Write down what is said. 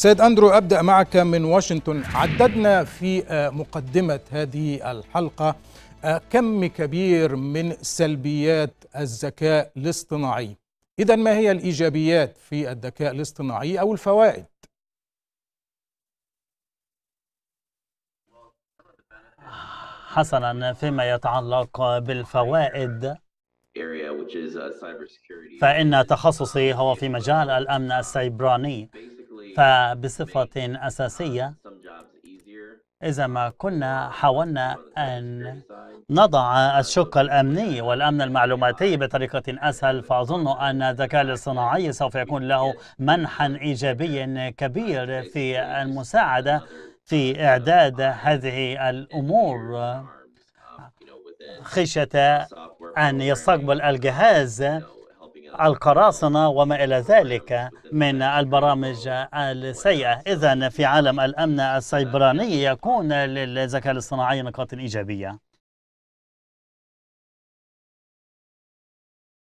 سيد أندرو أبدأ معك من واشنطن عددنا في آه، مقدمة هذه الحلقة آه، كم كبير من سلبيات الذكاء الاصطناعي إذا ما هي الإيجابيات في الذكاء الاصطناعي أو الفوائد؟ حسنا فيما يتعلق بالفوائد uh, فإن تخصصي هو في مجال الأمن السيبراني فبصفة أساسية إذا ما كنا حاولنا أن نضع الشق الأمني والأمن المعلوماتي بطريقة أسهل فأظن أن الذكاء الاصطناعي سوف يكون له منحا إيجابي كبير في المساعدة في إعداد هذه الأمور خشية أن يستقبل الجهاز القراصنة وما إلى ذلك من البرامج السيئة إذا في عالم الأمن السيبراني يكون للذكاء الاصطناعي نقاط إيجابية